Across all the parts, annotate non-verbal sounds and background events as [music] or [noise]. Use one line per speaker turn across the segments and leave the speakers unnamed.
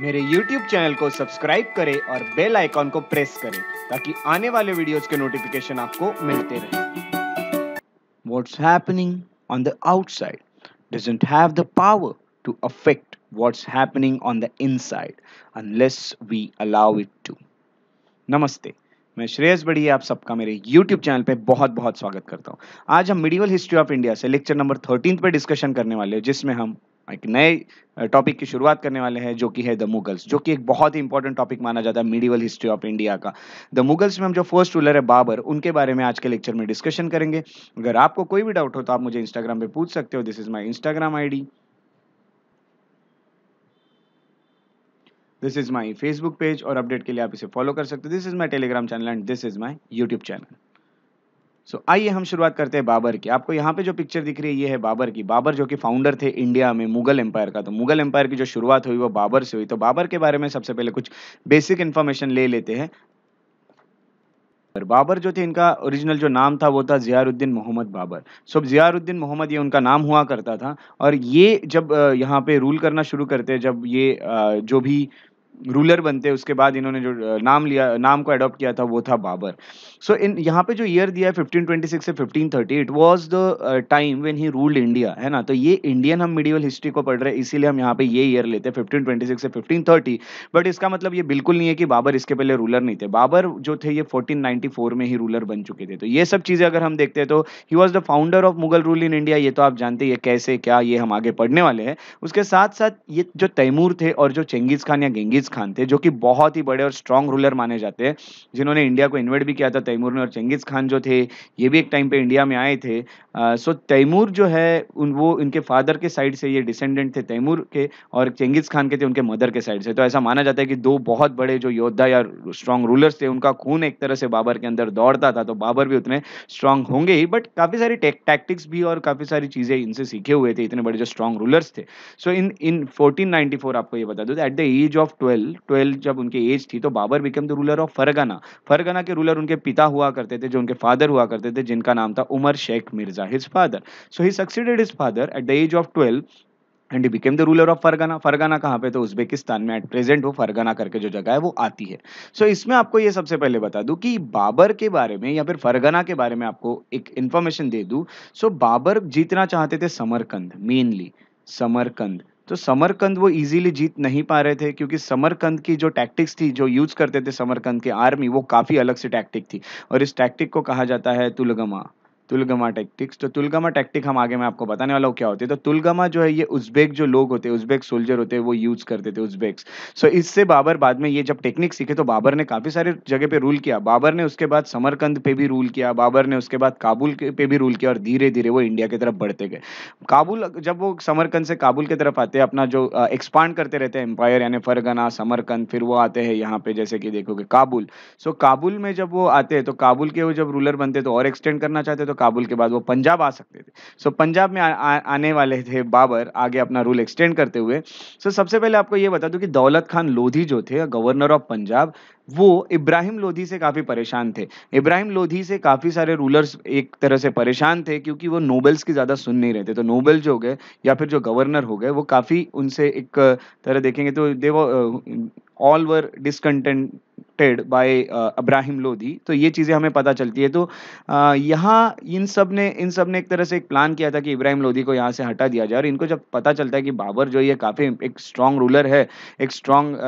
मेरे YouTube channel को subscribe करें और बेल आइकॉन को प्रेस करें ताकि आने वाले वीडियोस के नोटिफिकेशन आपको मिलते रहे What's happening on the outside doesn't have the power to affect what's happening on the inside unless we allow it to. नमस्ते मैं श्रेयस बड़ी आप सबका मेरे YouTube चैनल पे बहुत बहुत स्वागत करता हूँ आज हम मिडिवल हिस्ट्री ऑफ इंडिया से लेक्चर नंबर थर्टीन पे डिस्कशन करने वाले हैं जिसमें हम एक नए टॉपिक की शुरुआत करने वाले हैं जो कि है द मुगल्स जो कि एक बहुत ही इंपॉर्टेंट टॉपिक माना जाता है मीडिवल हिस्ट्री ऑफ इंडिया का द मुगल्स में हम जो फर्स्ट रूलर है बाबर उनके बारे में आज के लेक्चर में डिस्कशन करेंगे अगर आपको कोई भी डाउट हो तो आप मुझे इंस्टाग्राम पे पूछ सकते हो this is my Instagram I this is my Facebook page और अपडेट के लिए आप इसे फॉलो कर सकते हो this is my Telegram channel and this is my YouTube channel so so, आइए हम शुरुआत करते हैं बाबर की आपको यहाँ पे जो पिक्चर दिख रही है ये है बाबर की बाबर जो कि फाउंडर थे इंडिया में मुगल एम्पायर का तो मुगल एम्पायर की जो शुरुआत हुई वो बाबर से हुई तो बाबर के बारे में सबसे पहले कुछ बेसिक इन्फॉर्मेशन ले लेते हैं बाबर जो थे इनका ओरिजिनल जो नाम था वो था जियाउद्दीन मोहम्मद बाबर सो so, मोहम्मद ये उनका नाम हुआ करता था और ये जब यहाँ पे रूल करना शुरू करते जब ये जो भी रूलर बनते हैं उसके बाद इन्होंने जो नाम लिया नाम को अडॉप्ट किया था वो था बाबर सो इन यहाँ पे जो ईयर दिया है 1526 से 1530 it was the time when he ruled India है ना तो ये इंडियन हम मिडिवल हिस्ट्री को पढ़ रहे हैं इसीलिए हम यहाँ पे ये ईयर लेते हैं 1526 से 1530 बट इसका मतलब ये बिल्कुल नहीं है कि बाबर इसके पहले रूलर नहीं थे बाबर जो थे ये फोर में ही रूलर बन चुके थे तो ये सब चीज़ें अगर हम देखते हैं तो he was the founder of Mughal rule in India ये तो आप जानते ये कैसे क्या ये हम आगे पढ़ने वाले हैं उसके साथ साथ ये जो तैमूर थे और जो चेंगीज खान या गेंगीज चंगेज खान थे जो कि बहुत ही बड़े और स्ट्रांग रूलर माने जाते हैं जिन्होंने इंडिया को इन्वेट भी किया था तैमूर ने और चंगेज खान जो थे ये भी एक टाइम पे इंडिया में आए थे आ, सो तैमूर जो है उन वो इनके फादर के साइड से ये डिसेंडेंट थे तैमूर के और चंगेज खान के थे उनके मदर के साइड से तो ऐसा माना जाता है कि दो बहुत बड़े जो योद्धा या स्ट्रांग रूलर्स थे उनका खून एक तरह से बाबर के अंदर दौड़ता था तो बाबर भी उतने स्ट्रांग होंगे ही बट काफ़ी सारी टैक्टिक्स भी और काफ़ी सारी चीज़ें इनसे सीखे हुए थे इतने बड़े जो स्ट्रांग रूलर्स थे सो इन इन फोर्टीन आपको ये बता दो at the age of twelve twelve twelve जब उनकी एज थी तो Babur become the ruler of Fergana Fergana के रूलर उनके पिता हुआ करते थे जो उनके फादर हुआ करते थे जिनका नाम था Umar Shaikh Mirza his father so he succeeded his father at the age of twelve and he became the ruler of Fergana Fergana कहाँ पे तो उज्बेकिस्तान में एट प्रेजेंट वो फरगाना करके जो जगह है वो आती है सो so, इसमें आपको ये सबसे पहले बता दूँ कि बाबर के बारे में या फिर फरगाना के बारे में आपको एक इन्फॉर्मेशन दे दूँ सो so, बाबर जीतना चाहते थे समरकंद मेनली समरकंद तो समरकंद वो इजीली जीत नहीं पा रहे थे क्योंकि समरकंद की जो टैक्टिक्स थी जो यूज करते थे समरकंद के आर्मी वो काफ़ी अलग से टैक्टिक थी और इस टैक्टिक को कहा जाता है तुलगमा तुलगमा टैक्टिक्स तो तुलगमा टैक्टिक हम आगे मैं आपको बताने वाला हूँ क्या होती है तो तुलगमा जो है ये उज्बेक जो लोग होते हैं उज्बेक सोल्जर होते हैं वो यूज़ करते थे उज्बेक्स सो so, इससे बाबर बाद में ये जब टेक्निक सीखे तो बाबर ने काफ़ी सारे जगह पे रूल किया बाबर ने उसके बाद समरकंद पे भी रूल किया बाबर ने उसके बाद काबुल पे भी रूल किया और धीरे धीरे वो इंडिया की तरफ बढ़ते गए काबुल जब वो समरकंद से काबुल की तरफ आते हैं अपना जो एक्सपांड करते रहते हैं एम्पायर यानी फरगना समरकंद फिर वो आते हैं यहाँ पे जैसे कि देखोगे काबुल सो काबुल में जब वो आते हैं तो काबुल के वो जब रूलर बनते तो और एक्सटेंड करना चाहते तो तो काबुल के बाद वो पंजाब आ सकते थे सो so, पंजाब में आ, आ, आने वाले थे बाबर आगे अपना रूल एक्सटेंड करते हुए सो so, सबसे पहले आपको ये बता दूं कि दौलत खान लोधी जो थे गवर्नर ऑफ पंजाब वो इब्राहिम लोधी से काफ़ी परेशान थे इब्राहिम लोधी से काफ़ी सारे रूलर्स एक तरह से परेशान थे क्योंकि वो नोबल्स की ज़्यादा सुन नहीं रहे थे तो नोबल जो हो गए या फिर जो गवर्नर हो गए वो काफ़ी उनसे एक तरह देखेंगे तो दे वो all were discontented by Ibrahim Lodi तो ये चीज़ें हमें पता चलती है तो यहाँ इन सब ने इन सब ने एक तरह से एक प्लान किया था कि इब्राहिम लोधी को यहाँ से हटा दिया जाए और इनको जब पता चलता है कि बाबर जो ये काफ़ी एक स्ट्रॉन्ग रूलर है एक स्ट्रॉन्ग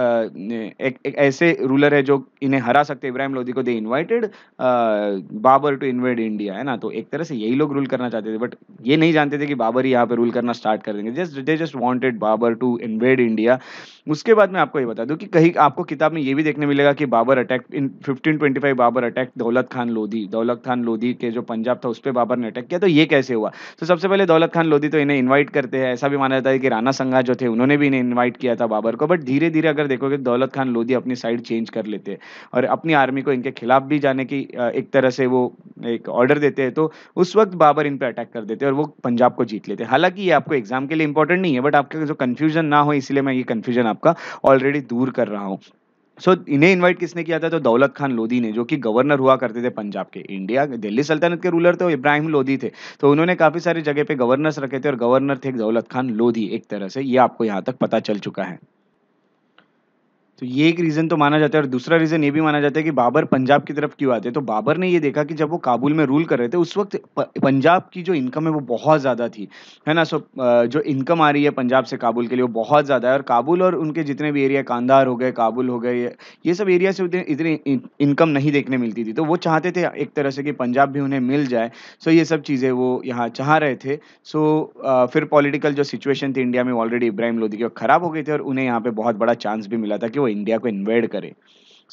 एक, एक ऐसे रूलर है जो इन्हें हरा सकते इब्राहिम लोधी को they invited Babur to invade India है ना तो एक तरह से यही लोग रूल करना चाहते थे बट ये नहीं जानते थे कि बाबर ही यहाँ पे रूल करना स्टार्ट कर देंगे just they just wanted Babur to invade India उसके बाद मैं आपको ये बता दूँ कि कहीं आपको किताब में ये भी देखने मिलेगा कि Babur attack in 1525 Babur attack Daulat Khan Lodhi दौलत खान लोधी के जो पंजाब था उस पर बाबर ने अटैक किया तो ये कैसे हुआ तो सबसे पहले दौलत खान लोधी तो इन्हें इन्वाइट करते हैं ऐसा भी माना जाता है कि राणा संघा जो थे उन्होंने भी इन्हें इन्वाइट किया था बाबर को बट धीरे धीरे अगर देखोगे दौलत खान लोधी अपनी साइड चेंज कर लेते हैं और अपनी आर्मी को इनके खिलाफ भी जाने की एक तरह से वो एक ऑर्डर देते हैं तो उस वक्त बाबर इन पर अटैक कर देते हैं और वो पंजाब को जीत लेते हैं हालांकि ये आपको एग्जाम के लिए इंपॉर्टेंट नहीं है बट आपका जो कन्फ्यूजन ना हो इसलिए मैं ये कन्फ्यूजन आपका ऑलरेडी दूर कर रहा हूँ सो so, इन्हें इनवाइट किसने किया था तो दौलत खान लोधी ने जो कि गवर्नर हुआ करते थे पंजाब के इंडिया दिल्ली सल्तनत के रूलर वो इब्राहिम लोधी थे तो उन्होंने काफ़ी सारी जगह पे गवर्नर्स रखे थे और गवर्नर थे दौलत खान लोधी एक तरह से ये आपको यहाँ तक पता चल चुका है तो ये एक रीज़न तो माना जाता है और दूसरा रीज़न ये भी माना जाता है कि बाबर पंजाब की तरफ क्यों आते हैं तो बाबर ने ये देखा कि जब वो काबुल में रूल कर रहे थे उस वक्त पंजाब की जो इनकम है वो बहुत ज़्यादा थी है ना सो जो इनकम आ रही है पंजाब से काबुल के लिए वो बहुत ज़्यादा है और काबुल और उनके जितने भी एरिया कांदार हो गए काबुल हो गए ये सब एरिया से उतने इतनी इनकम नहीं देखने मिलती थी तो वो चाहते थे एक तरह से कि पंजाब भी उन्हें मिल जाए सो ये सब चीज़ें वो यहाँ चाह रहे थे सो फिर पॉलिटिकल जो सिचुएशन थी इंडिया में ऑलरेडी इब्राहिम लोधी की खराब हो गई थी और उन्हें यहाँ पे बहुत बड़ा चांस भी मिला था कि इंडिया को इन्वेड करे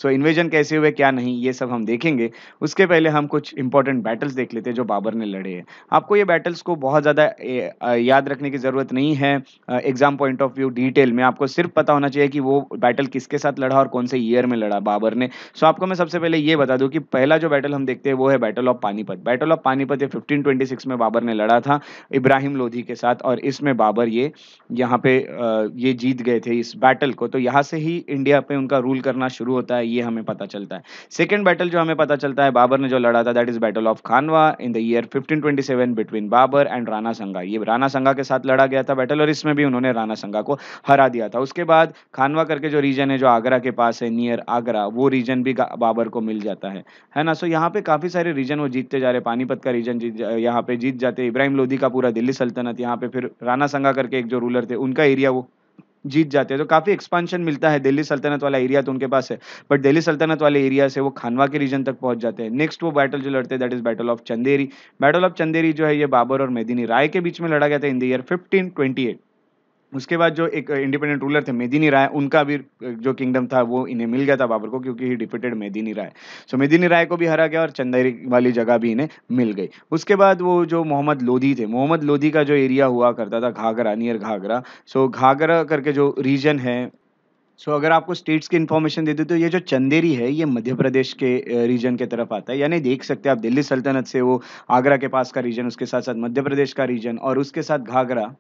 सो इन्वेजन कैसे हुए क्या नहीं ये सब हम देखेंगे उसके पहले हम कुछ इंपॉर्टेंट बैटल्स देख लेते हैं जो बाबर ने लड़े हैं आपको ये बैटल्स को बहुत ज़्यादा याद रखने की ज़रूरत नहीं है exam point of view detail में आपको सिर्फ पता होना चाहिए कि वो बैटल किसके साथ लड़ा और कौन से ईयर में लड़ा बाबर ने सो आपको मैं सबसे पहले ये बता दूँ कि पहला जो बैटल हम देखते हैं वो है battle of Panipat battle of Panipat ये फिफ्टीन में बाबर ने लड़ा था इब्राहिम लोधी के साथ और इसमें बाबर ये यहाँ पे ये जीत गए थे इस बैटल को तो यहाँ से ही इंडिया पर उनका रूल करना शुरू होता है है ये हमें पता चलता है सेकेंड बैटल जो हमें पता चलता है बाबर ने जो लड़ा था that is battle of Khanwa in the year 1527 between Babur and Rana Sanga ये राणा संगा के साथ लड़ा गया था बैटल और इसमें भी उन्होंने राणा संगा को हरा दिया था उसके बाद खानवा करके जो रीजन है जो आगरा के पास है नियर आगरा वो रीजन भी बाबर को मिल जाता है है ना सो यहाँ पे काफ़ी सारे रीजन वो जीतते जा रहे पानीपत का रीजन जीत यहाँ पे जीत जाते इब्राहिम लोधी का पूरा दिल्ली सल्तनत यहाँ पे फिर राणा संगा करके एक जो रूलर थे उनका एरिया वो जीत जाते हैं तो काफ़ी एक्सपांशन मिलता है दिल्ली सल्तनत वाला एरिया तो उनके पास है बट दिल्ली सल्तनत वाले एरिया से वो खानवा के रीजन तक पहुंच जाते हैं नेक्स्ट वो बैटल जो लड़ते हैं that is battle of Chanderi battle of Chanderi जो है ये बाबर और मेदिनी राय के बीच में लड़ा गया था in the year fifteen twenty eight उसके बाद जो एक इंडिपेंडेंट रूलर थे मेदिनी राय उनका भी जो किंगडम था वो इन्हें मिल गया था बाबर को क्योंकि ही डिफिटेड मेदिनी राय सो मेदिनी राय को भी हरा गया और चंदेरी वाली जगह भी इन्हें मिल गई उसके बाद वो जो मोहम्मद लोधी थे मोहम्मद लोधी का जो एरिया हुआ करता था घाघरा नियर घाघरा सो घाघरा करके जो रीजन है सो so, अगर आपको स्टेट्स की इन्फॉर्मेशन दे तो ये जो चंदेरी है ये मध्य प्रदेश के रीजन के तरफ आता है यानी देख सकते हैं आप दिल्ली सल्तनत से वो आगरा के पास का रीजन उसके साथ साथ मध्य प्रदेश का रीजन और उसके साथ घाघरा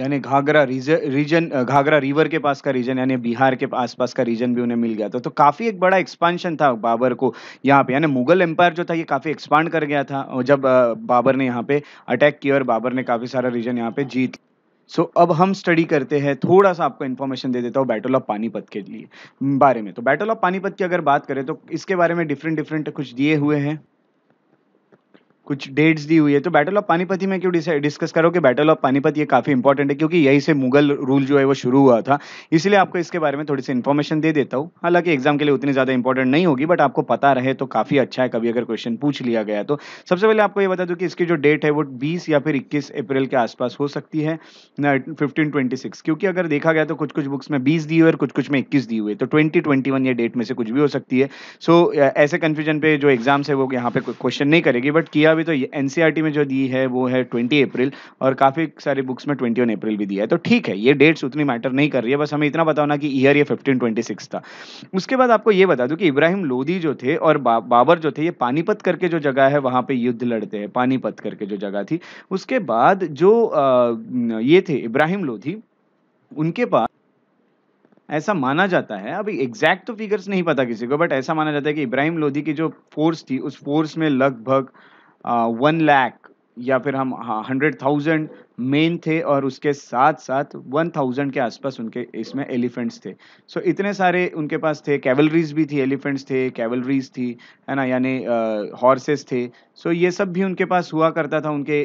यानी घाघरा रीजन घाघरा रिवर के पास का रीजन यानी बिहार के आसपास का रीजन भी उन्हें मिल गया था तो काफ़ी एक बड़ा एक्सपांशन था बाबर को यहाँ पे यानी मुगल एम्पायर जो था ये काफ़ी एक्सपांड कर गया था और जब बाबर ने यहाँ पे अटैक किया और बाबर ने काफ़ी सारा रीजन यहाँ पे जीत सो so, अब हम स्टडी करते हैं थोड़ा सा आपको इन्फॉर्मेशन दे देता हूँ बैटल ऑफ पानीपत के लिए बारे में तो बैटल ऑफ पानीपत की अगर बात करें तो इसके बारे में डिफरेंट डिफरेंट कुछ दिए हुए हैं कुछ डेट्स दी हुई है तो बैटल ऑफ पानीपति में क्यों डिस्कस करो कि बैटल ऑफ पानीपत ये काफ़ी इंपॉर्टेंट है क्योंकि यही से मुगल रूल जो है वो शुरू हुआ था इसलिए आपको इसके बारे में थोड़ी सी इन्फॉर्मेशन दे देता हूँ हालांकि एग्जाम के लिए उतनी ज़्यादा इंपॉर्टेंट नहीं होगी बट आपको पता रहे तो काफ़ी अच्छा है कभी अगर क्वेश्चन पूछ लिया गया तो सबसे पहले आपको ये बता दूँ कि इसकी जो डेट है वो बीस या फिर इक्कीस अप्रैल के आसपास हो सकती है फिफ्टीन ट्वेंटी सिक्स क्योंकि अगर देखा गया तो कुछ कुछ बुक्स में बीस दी हुई और कुछ कुछ में इक्कीस दी हुई तो ट्वेंटी ट्वेंटी वन ये डेट में से कुछ भी हो सकती है सो ऐसे कन्फ्यूजन पे जो एग्जाम्स है वो यहाँ पे क्वेश्चन नहीं करेगी बट किया अभी तो एनसीईआरटी e में जो दी है वो है ट्वेंटी अप्रैल और काफ़ी सारी बुक्स में ट्वेंटी वन अप्रैल भी दिया है तो ठीक है ये डेट्स उतनी मैटर नहीं कर रही है बस हमें इतना बताओ ना कि ईयर ये फिफ्टीन ट्वेंटी सिक्स था उसके बाद आपको ये बता दू कि इब्राहिम लोधी जो थे और बा, बाबर जो थे ये पानीपत करके जो जगह है वहां पर युद्ध लड़ते हैं पानीपत करके जो जगह थी उसके बाद जो आ, ये थे इब्राहिम लोधी उनके पास ऐसा माना जाता है अभी एग्जैक्ट तो फिगर्स नहीं पता किसी को बट ऐसा माना जाता है कि इब्राहिम लोधी की जो फोर्स थी उस फोर्स में लगभग वन लैख या फिर हम हंड्रेड हाँ, थाउजेंड मेन थे और उसके साथ साथ 1000 के आसपास उनके इसमें एलिफेंट्स थे सो so, इतने सारे उनके पास थे कैवलरीज भी थी एलिफेंट्स थे कैवलरीज थी है ना यानी हॉर्सेस थे सो so, ये सब भी उनके पास हुआ करता था उनके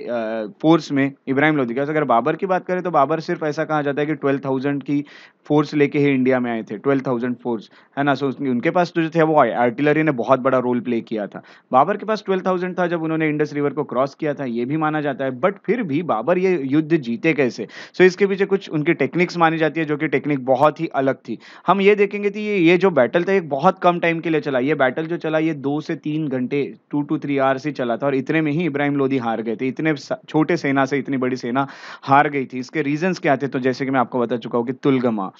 फोर्स में इब्राहिम लोधी का अगर बाबर की बात करें तो बाबर सिर्फ ऐसा कहा जाता है कि ट्वेल्व थाउजेंड की फोर्स लेके ही इंडिया में आए थे ट्वेल्व थाउजेंड फोर्स है ना सो so, उनके पास तो जो थे वो आर्टिलरी ने बहुत बड़ा रोल प्ले किया था बाबर के पास ट्वेल्व थाउजेंड था जब उन्होंने इंडस रिवर को क्रॉस किया था ये भी माना जाता है बट फिर भी बाबर ये युद्ध जीते कैसे सो so, इसके पीछे कुछ उनकी टेक्निक्स मानी जाती है जो कि टेक्निक बहुत ही अलग थी हम ये देखेंगे कि ये ये जो बैटल था एक बहुत कम टाइम के लिए चला ये बैटल जो चला ये दो से तीन घंटे टू टू थ्री आवर्स से चला था और इतने में ही इब्राहिम लोधी हार गए थे इतने छोटे सेना से इतनी बड़ी सेना हार गई थी इसके रीजन क्या थे तो जैसे कि मैं आपको बता चुका हूँ कि तुलगमा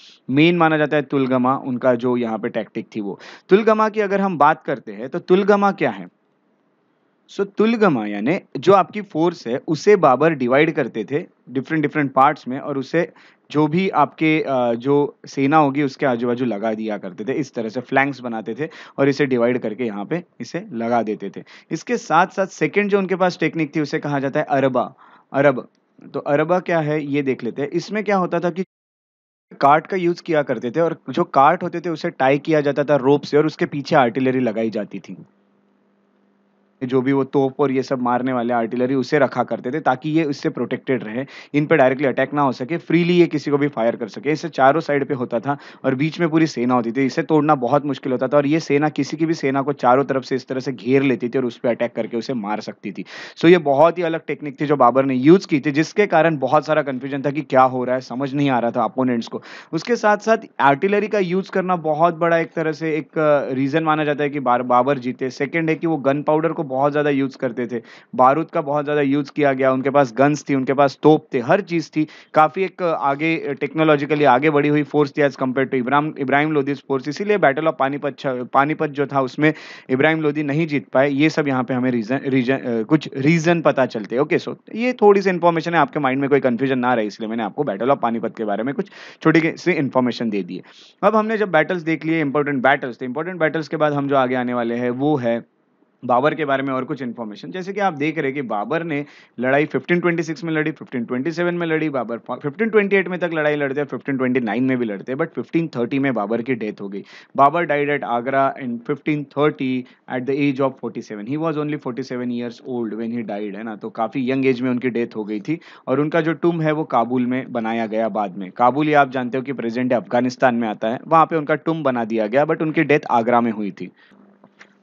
मेन माना जाता है तुलगमा उनका जो यहाँ पे टैक्टिक थी वो तुलगमा की अगर हम बात करते हैं तो तुलगमा क्या है सो तुलगमा यानी जो आपकी फोर्स है उसे बाबर डिवाइड करते थे डिफरेंट डिफरेंट पार्ट्स में और उसे जो भी आपके जो सेना होगी उसके आजू बाजू लगा दिया करते थे इस तरह से फ्लैंक्स बनाते थे और इसे डिवाइड करके यहाँ पे इसे लगा देते थे इसके साथ साथ सेकेंड जो उनके पास टेक्निक थी उसे कहा जाता है अरबा अरब तो अरबा क्या है ये देख लेते हैं इसमें क्या होता था कि कार्ट का यूज किया करते थे और जो कार्ट होते थे उसे टाई किया जाता था रोप से और उसके पीछे आर्टिलरी लगाई जाती थी जो भी वो तोप और ये सब मारने वाले आर्टिलरी उसे रखा करते थे ताकि ये उससे प्रोटेक्टेड रहे इन पर डायरेक्टली अटैक ना हो सके फ्रीली ये किसी को भी फायर कर सके इसे चारों साइड पे होता था और बीच में पूरी सेना होती थी इसे तोड़ना बहुत मुश्किल होता था और ये सेना किसी की भी सेना को चारों तरफ से इस तरह से घेर लेती थी और उस पर अटैक करके उसे मार सकती थी सो ये बहुत ही अलग टेक्निक थी जो बाबर ने यूज की थी जिसके कारण बहुत सारा कंफ्यूजन था कि क्या हो रहा है समझ नहीं आ रहा था अपोनेंट्स को उसके साथ साथ आर्टिलरी का यूज करना बहुत बड़ा एक तरह से एक रीजन माना जाता है कि बाबर जीते सेकेंड है कि वो गन पाउडर को बहुत ज़्यादा यूज़ करते थे बारूद का बहुत ज़्यादा यूज़ किया गया उनके पास गन्स थी उनके पास तोप थे हर चीज़ थी काफ़ी एक आगे टेक्नोलॉजिकली आगे बढ़ी हुई फोर्स थी एज़ कम्पेयर टू इब्राम इब्राहिम लोदी फोर्स इसीलिए बैटल ऑफ पानीपत पानीपत जो था उसमें इब्राहिम लोदी नहीं जीत पाए ये सब यहाँ पे हमें रीज़न रीजन कुछ रीज़न पता चलते ओके सो ये थोड़ी सी इन्फॉर्मेशन है आपके माइंड में कोई कन्फ्यूजन ना रहे इसलिए मैंने आपको बैटल ऑफ पानीपत के बारे में कुछ छोटी सी इन्फॉर्मेशन दे दी है अब हमने जब बैटल्स देख लिए इंपॉर्टेंट बैटल्स इंपॉर्टेंट बैटल्स के बाद हम जो आगे आने वाले हैं वो है बाबर के बारे में और कुछ इन्फॉर्मेशन जैसे कि आप देख रहे हैं कि बाबर ने लड़ाई 1526 में लड़ी 1527 में लड़ी बाबर 1528 में तक लड़ाई लड़ते हैं 1529 में भी लड़ते हैं बट 1530 में बाबर की डेथ हो गई Babur died at Agra in 1530 at the age of 47 he was only forty seven years old when he died है ना तो काफ़ी यंग एज में उनकी डेथ हो गई थी और उनका जो टुम है वो काबुल में बनाया गया बाद में काबुल ही आप जानते हो कि प्रेजेंट अफगानिस्तान में आता है वहाँ पर उनका टुम बना दिया गया बट उनकी डेथ आगरा में हुई थी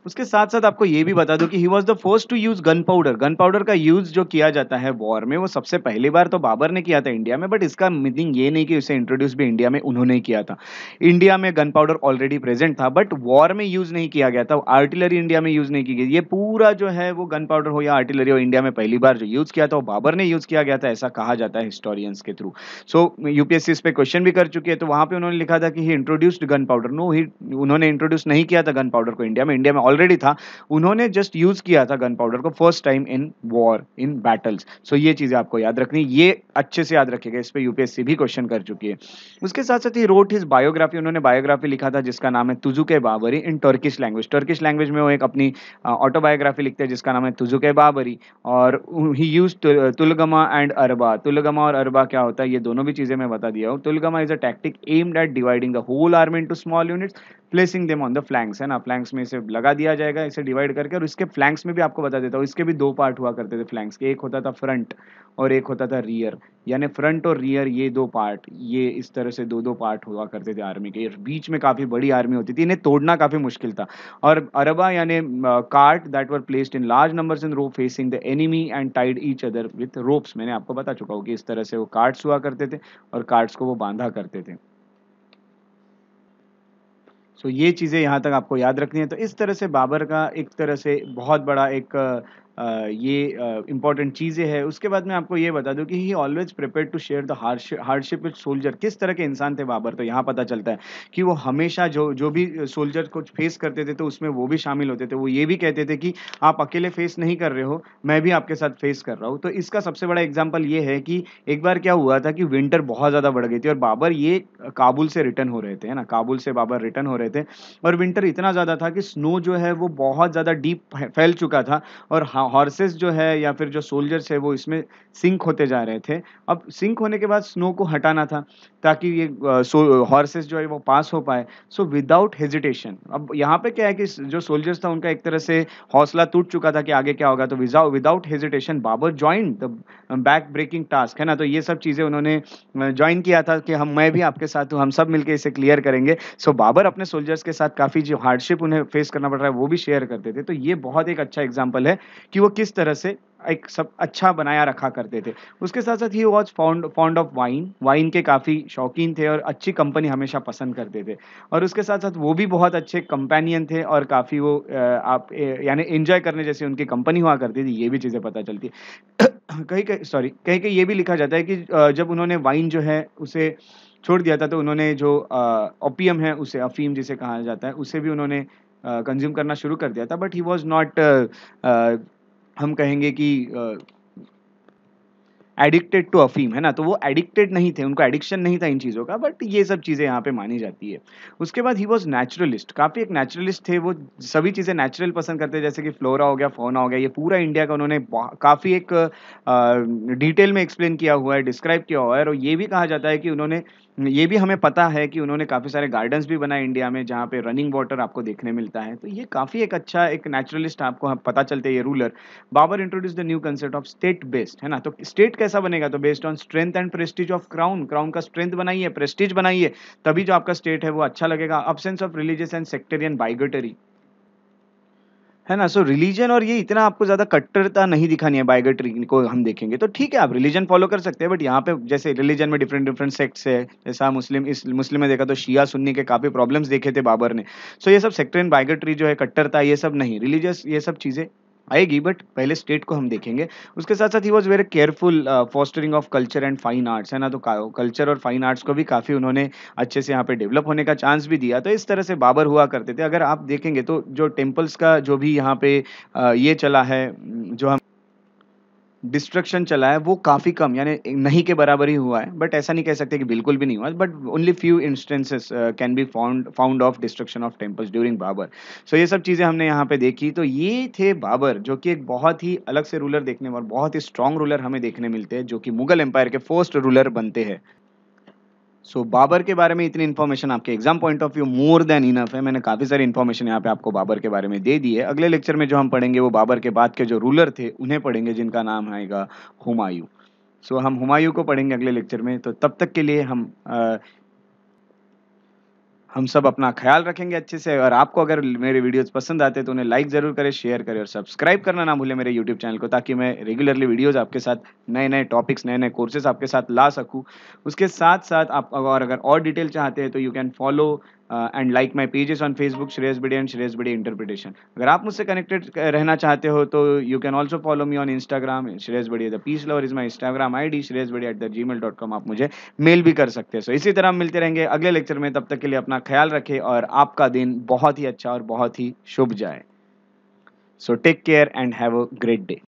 उसके साथ साथ आपको ये भी बता दूं कि he was the first to use gunpowder gunpowder का यूज जो किया जाता है वॉर में वो सबसे पहली बार तो बाबर ने किया था इंडिया में बट इसका मीनिंग ये नहीं कि उसे इंट्रोड्यूस भी इंडिया में उन्होंने किया था इंडिया में गन पाउडर ऑलरेडी प्रेजेंट था बट वॉर में यूज नहीं किया गया था आर्टिलरी इंडिया में यूज नहीं की गई ये पूरा जो है वो गन पाउडर हो या आर्टिलरी हो इंडिया में पहली बार जो यूज किया था वो बाबर ने यूज किया गया था ऐसा कहा जाता है हिस्टोरियंस के थ्रू सो यूपीएससी इस पर क्वेश्चन भी कर चुकी है तो वहां पर उन्होंने लिखा था कि he introduced gunpowder no he उन्होंने इंट्रोड्यूस नहीं किया था गन पाउडर को इंडिया में इंडिया में ऑलरेडी था उन्होंने जस्ट यूज किया था गन पाउडर को first time in war in battles so ये चीजें आपको याद रखनी ये अच्छे से याद रखेगा इस पर यूपीएससी भी क्वेश्चन कर चुकी है उसके साथ साथ ही रोट हिज बायोग्राफी उन्होंने बायोग्राफी लिखा था जिसका नाम है Tuzuk-e Baburi in Turkish language Turkish language में वो एक अपनी ऑटोबायोग्राफी लिखते हैं जिसका नाम है तुजुके बाबरी और ही यूज तुलगमा एंड अरबा तुलगमा और अरबा क्या होता है ये दोनों भी चीजें मैं बता दिया हूँ tulughma is a tactic aimed at dividing the whole army into small units placing them on the flanks है ना फ्लैंक्स में इसे लगा दिया जाएगा इसे डिवाइड करके और इसके फ्लैंक्स में भी आपको बता देता हूँ इसके भी दो पार्ट हुआ करते थे फ्लैंक्स के एक होता था फ्रंट और एक होता था रियर यानी फ्रंट और रियर ये दो पार्ट ये इस तरह से दो दो पार्ट हुआ करते थे आर्मी के बीच में काफ़ी बड़ी आर्मी होती थी इन्हें तोड़ना काफ़ी मुश्किल था और अरबा यानी cart that were placed in large number in row facing the enemy and tied each other with ropes मैंने आपको बता चुका हूँ कि इस तरह से वो कार्ड्स हुआ करते थे और कार्ड्स को वो बांधा करते थे सो ये चीज़ें यहाँ तक आपको याद रखनी है तो इस तरह से बाबर का एक तरह से बहुत बड़ा एक ये इंपॉर्टेंट चीज़ें है उसके बाद मैं आपको ये बता दूं कि he always prepare to share the hardship with soldier किस तरह के इंसान थे बाबर तो यहाँ पता चलता है कि वो हमेशा जो जो भी सोल्जर को फेस करते थे तो उसमें वो भी शामिल होते थे वो ये भी कहते थे कि आप अकेले फेस नहीं कर रहे हो मैं भी आपके साथ फेस कर रहा हूँ तो इसका सबसे बड़ा एग्जाम्पल ये है कि एक बार क्या हुआ था कि विंटर बहुत ज़्यादा बढ़ गई थी और बाबर ये काबुल से रिटर्न हो रहे थे है ना काबुल से बाबर रिटर्न हो रहे थे और विंटर इतना ज़्यादा था कि स्नो जो है वो बहुत ज़्यादा डीप फैल चुका था और हॉर्सेस जो है या फिर जो सोल्जर्स है वो इसमें सिंक होते जा रहे थे अब सिंक होने के बाद स्नो को हटाना था ताकि ये हॉर्सेस जो है वो पास हो पाए सो विदाउट हेजिटेशन अब यहाँ पे क्या है कि जो सोल्जर्स था उनका एक तरह से हौसला टूट चुका था कि आगे क्या होगा तो without hesitation Babur join the back breaking task है ना तो ये सब चीज़ें उन्होंने ज्वाइन किया था कि हम मैं भी आपके साथ हूँ हम सब मिलकर इसे क्लियर करेंगे सो बाबर अपने सोल्जर्स के साथ काफ़ी जो हार्डशिप उन्हें फेस करना पड़ रहा है वो भी शेयर करते थे तो ये बहुत एक अच्छा एग्जाम्पल है कि वो किस तरह से एक सब अच्छा बनाया रखा करते थे उसके साथ साथ ही was fond found of wine wine के काफ़ी शौकीन थे और अच्छी कंपनी हमेशा पसंद करते थे और उसके साथ साथ वो भी बहुत अच्छे कंपेनियन थे और काफ़ी वो आप यानी एंजॉय करने जैसे उनकी कंपनी हुआ करती थी ये भी चीज़ें पता चलती [coughs] कहीं कहीं सॉरी कहीं कहीं ये भी लिखा जाता है कि जब उन्होंने वाइन जो है उसे छोड़ दिया था तो उन्होंने जो ओपियम है उसे अफीम जिसे कहा जाता है उसे भी उन्होंने कंज्यूम करना शुरू कर दिया था बट ही वॉज नॉट हम कहेंगे कि एडिक्टेड टू अफीम है ना तो वो एडिक्टेड नहीं थे उनको एडिक्शन नहीं था इन चीज़ों का बट ये सब चीज़ें यहाँ पे मानी जाती है उसके बाद ही वॉज नेचुरलिस्ट काफ़ी एक नेचुरलिस्ट थे वो सभी चीज़ें नेचुरल पसंद करते हैं जैसे कि फ्लोरा हो गया फोना हो गया ये पूरा इंडिया का उन्होंने काफ़ी एक डिटेल में एक्सप्लेन किया हुआ है डिस्क्राइब किया हुआ है और ये भी कहा जाता है कि उन्होंने ये भी हमें पता है कि उन्होंने काफ़ी सारे गार्डन्स भी बनाए इंडिया में जहाँ पे रनिंग वाटर आपको देखने मिलता है तो ये काफ़ी एक अच्छा एक नेचुरलिस्ट आपको हाँ पता चलते ये ruler Babur introduce the new concept of state based है ना तो स्टेट कैसा बनेगा तो based on strength and prestige of crown crown का स्ट्रेंथ बनाइए प्रेस्टीज बनाइए तभी जो आपका स्टेट है वो अच्छा लगेगा absence of religious and sectarian bigotry है ना सो रिलीजन और ये इतना आपको ज्यादा कट्टरता नहीं दिखानी है बायोगेट्री को हम देखेंगे तो ठीक है आप रिलीजन फॉलो कर सकते हैं बट यहाँ पे जैसे रिलीजन में डिफरेंट डिफरेंट सेक्ट्स है जैसा मुस्लिम इस मुस्लिम में देखा तो शिया सुन्नी के काफी प्रॉब्लम्स देखे थे बाबर ने सो so, ये सब सेक्टर इन बायोगेट्री जो है कट्टरता ये सब नहीं रिलीजियस ये सब चीजें आएगी बट पहले स्टेट को हम देखेंगे उसके साथ साथ ही was very careful fostering of culture and fine arts है ना तो कल्चर और फाइन आर्ट्स को भी काफ़ी उन्होंने अच्छे से यहाँ पे डेवलप होने का चांस भी दिया तो इस तरह से बाबर हुआ करते थे अगर आप देखेंगे तो जो टेम्पल्स का जो भी यहाँ पे uh, ये चला है जो हम डिस्ट्रक्शन चला है वो काफ़ी कम यानी नहीं के बराबर ही हुआ है बट ऐसा नहीं कह सकते कि बिल्कुल भी नहीं हुआ but only few instances can be found found of destruction of temples during Babur so ये सब चीज़ें हमने यहाँ पे देखी तो ये थे बाबर जो कि एक बहुत ही अलग से रूलर देखने और बहुत ही स्ट्रॉन्ग रूलर हमें देखने मिलते हैं जो कि मुगल एम्पायर के फर्स्ट रूलर बनते हैं सो so, बाबर के बारे में इतनी इन्फॉर्मेशन आपके exam point of view more than enough है मैंने काफ़ी सारी इन्फॉर्मेशन यहाँ पे आपको बाबर के बारे में दे दी है अगले लेक्चर में जो हम पढ़ेंगे वो बाबर के बाद के जो रूलर थे उन्हें पढ़ेंगे जिनका नाम आएगा हुमायूं सो so, हम हुमायूं को पढ़ेंगे अगले लेक्चर में तो तब तक के लिए हम आ, हम सब अपना ख्याल रखेंगे अच्छे से और आपको अगर मेरे वीडियोस पसंद आते हैं तो उन्हें लाइक ज़रूर करें शेयर करें और सब्सक्राइब करना ना भूलें मेरे यूट्यूब चैनल को ताकि मैं रेगुलरली वीडियोस आपके साथ नए नए टॉपिक्स नए नए कोर्सेज आपके साथ ला सकूँ उसके साथ साथ आप और अगर और डिटेल चाहते हैं तो you can follow and like my pages on Facebook Shreyas Bide and Shreyas Bide interpretation अगर आप मुझसे कनेक्टेड uh, रहना चाहते हो तो you can also follow me on Instagram Shreyas Bide the peace lover is my Instagram I D Shreyas Bide at the Gmail dot com आप मुझे mail भी कर सकते हैं सो इसी तरह हम मिलते रहेंगे अगले लेक्चर में तब तक के लिए अपना ख्याल रखें और आपका दिन बहुत ही अच्छा और बहुत ही शुभ जाए so take care and have a great day